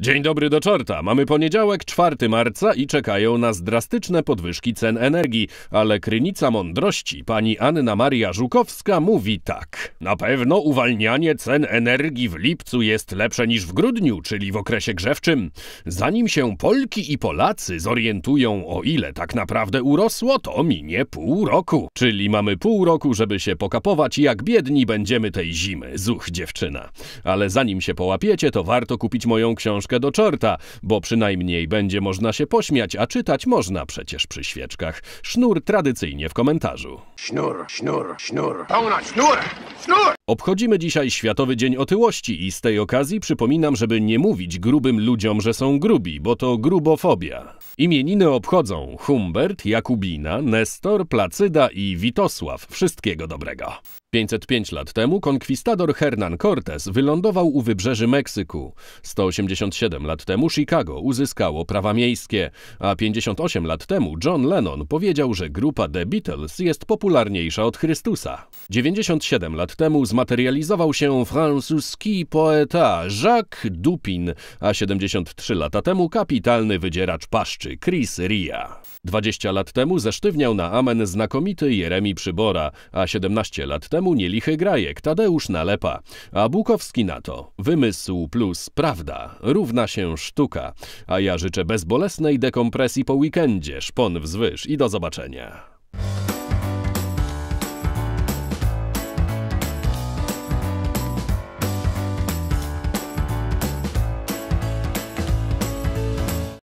Dzień dobry do czorta. Mamy poniedziałek, 4 marca i czekają nas drastyczne podwyżki cen energii, ale krynica mądrości pani Anna Maria Żukowska mówi tak. Na pewno uwalnianie cen energii w lipcu jest lepsze niż w grudniu, czyli w okresie grzewczym. Zanim się Polki i Polacy zorientują o ile tak naprawdę urosło, to minie pół roku. Czyli mamy pół roku, żeby się pokapować jak biedni będziemy tej zimy. Zuch dziewczyna. Ale zanim się połapiecie, to warto kupić moją książkę książkę do czorta, bo przynajmniej będzie można się pośmiać, a czytać można przecież przy świeczkach. Sznur tradycyjnie w komentarzu. Sznur, sznur, sznur, pełna sznur, sznur! Obchodzimy dzisiaj Światowy Dzień Otyłości i z tej okazji przypominam, żeby nie mówić grubym ludziom, że są grubi, bo to grubofobia. Imieniny obchodzą Humbert, Jakubina, Nestor, Placyda i Witosław. Wszystkiego dobrego. 505 lat temu konkwistador Hernán Cortés wylądował u wybrzeży Meksyku. 187 lat temu Chicago uzyskało prawa miejskie, a 58 lat temu John Lennon powiedział, że grupa The Beatles jest popularniejsza od Chrystusa. 97 lat temu zmaterializował się francuski poeta Jacques Dupin, a 73 lata temu kapitalny wydzieracz paszczy. Chris Ria. 20 lat temu zesztywniał na amen znakomity Jeremi Przybora, a 17 lat temu nielichy grajek Tadeusz Nalepa, a Bukowski na to wymysł plus prawda równa się sztuka, a ja życzę bezbolesnej dekompresji po weekendzie, szpon wzwyż i do zobaczenia.